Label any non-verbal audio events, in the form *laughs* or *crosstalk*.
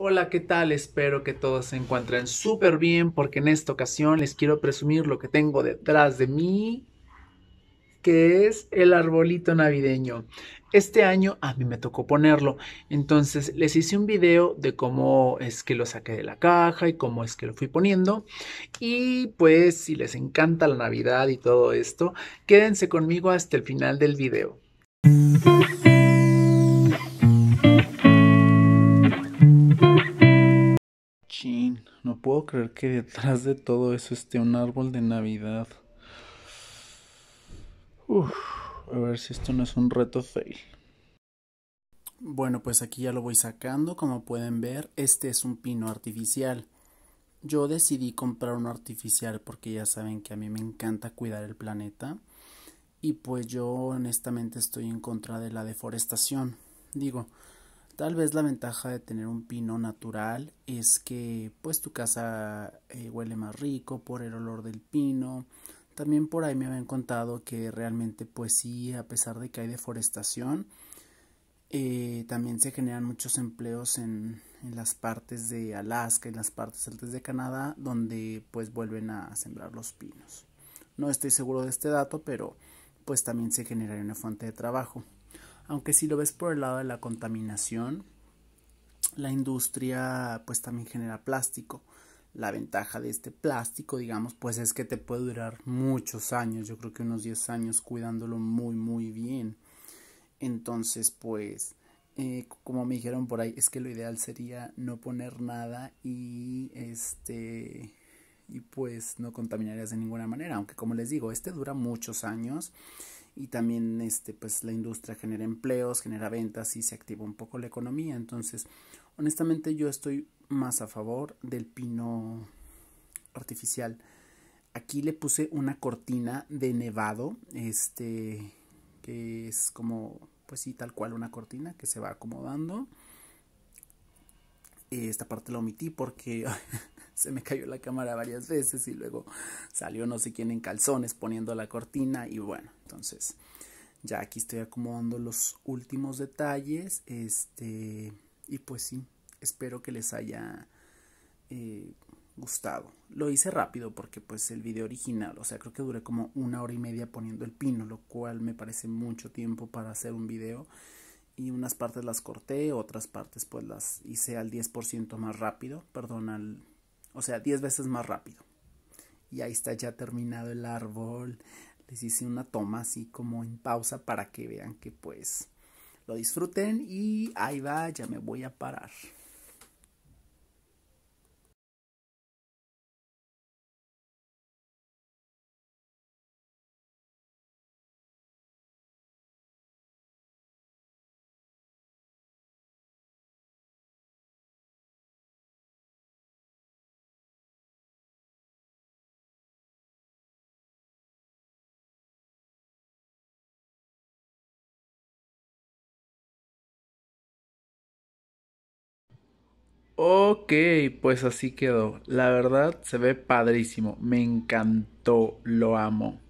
Hola, ¿qué tal? Espero que todos se encuentren súper bien porque en esta ocasión les quiero presumir lo que tengo detrás de mí, que es el arbolito navideño. Este año a mí me tocó ponerlo, entonces les hice un video de cómo es que lo saqué de la caja y cómo es que lo fui poniendo. Y pues si les encanta la Navidad y todo esto, quédense conmigo hasta el final del video. puedo creer que detrás de todo eso esté un árbol de Navidad. a ver si esto no es un reto fail. Bueno, pues aquí ya lo voy sacando. Como pueden ver, este es un pino artificial. Yo decidí comprar uno artificial porque ya saben que a mí me encanta cuidar el planeta. Y pues yo honestamente estoy en contra de la deforestación. Digo, Tal vez la ventaja de tener un pino natural es que pues tu casa eh, huele más rico por el olor del pino. También por ahí me habían contado que realmente pues sí, a pesar de que hay deforestación, eh, también se generan muchos empleos en, las partes de Alaska y las partes altas de Canadá donde pues vuelven a sembrar los pinos. No estoy seguro de este dato, pero pues también se genera una fuente de trabajo. Aunque si lo ves por el lado de la contaminación, la industria pues también genera plástico. La ventaja de este plástico, digamos, pues es que te puede durar muchos años, yo creo que unos 10 años cuidándolo muy, muy bien. Entonces, pues, eh, como me dijeron por ahí, es que lo ideal sería no poner nada y este, y pues no contaminarías de ninguna manera, aunque como les digo, este dura muchos años y también este pues la industria genera empleos, genera ventas y se activa un poco la economía. Entonces, honestamente yo estoy más a favor del pino artificial. Aquí le puse una cortina de nevado, este que es como pues sí, tal cual una cortina que se va acomodando. Esta parte la omití porque *laughs* se me cayó la cámara varias veces y luego salió no sé quién en calzones poniendo la cortina y bueno, entonces ya aquí estoy acomodando los últimos detalles, este, y pues sí, espero que les haya eh, gustado. Lo hice rápido porque pues el video original, o sea, creo que duré como una hora y media poniendo el pino, lo cual me parece mucho tiempo para hacer un video y unas partes las corté, otras partes pues las hice al 10% más rápido, perdón, al o sea, 10 veces más rápido. Y ahí está ya terminado el árbol. Les hice una toma así como en pausa para que vean que pues lo disfruten y ahí va, ya me voy a parar. Ok, pues así quedó. La verdad se ve padrísimo. Me encantó, lo amo.